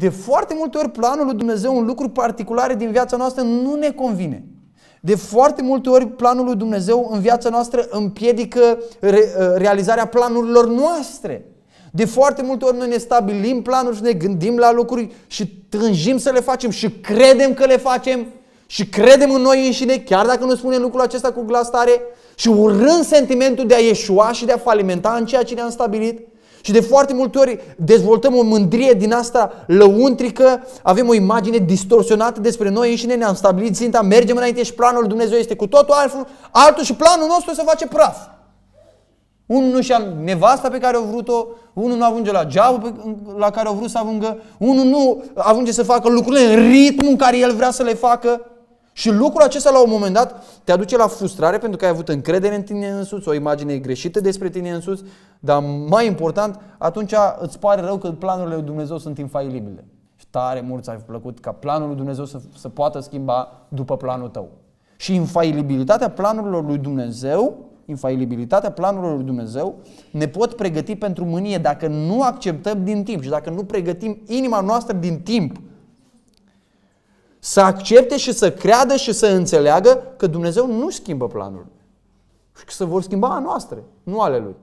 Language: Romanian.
De foarte multe ori planul lui Dumnezeu în lucruri particulare din viața noastră nu ne convine. De foarte multe ori planul lui Dumnezeu în viața noastră împiedică re- ă, realizarea planurilor noastre. De foarte multe ori noi ne stabilim planuri și ne gândim la lucruri și tânjim să le facem și credem că le facem și credem în noi înșine, chiar dacă nu spunem lucrul acesta cu glas tare și urând sentimentul de a ieșua și de a falimenta în ceea ce ne-am stabilit, și de foarte multe ori dezvoltăm o mândrie din asta lăuntrică, avem o imagine distorsionată despre noi înșine, ne-am stabilit ținta, mergem înainte și planul lui Dumnezeu este cu totul altul. altul și planul nostru să face praf. Unul nu și-a nevasta pe care a vrut-o, unul nu avunge la geabă la care a vrut să avungă, unul nu avunge să facă lucrurile în ritmul în care el vrea să le facă. Și lucrul acesta la un moment dat te aduce la frustrare pentru că ai avut încredere în tine însuți, o imagine greșită despre tine însuți, dar mai important, atunci îți pare rău că planurile lui Dumnezeu sunt infailibile. Și tare mult ți fi plăcut ca planul lui Dumnezeu să, să poată schimba după planul tău. Și infailibilitatea planurilor lui Dumnezeu, infailibilitatea planurilor lui Dumnezeu ne pot pregăti pentru mânie dacă nu acceptăm din timp și dacă nu pregătim inima noastră din timp să accepte și să creadă și să înțeleagă că Dumnezeu nu schimbă planurile. Și că se vor schimba a noastre, nu ale Lui.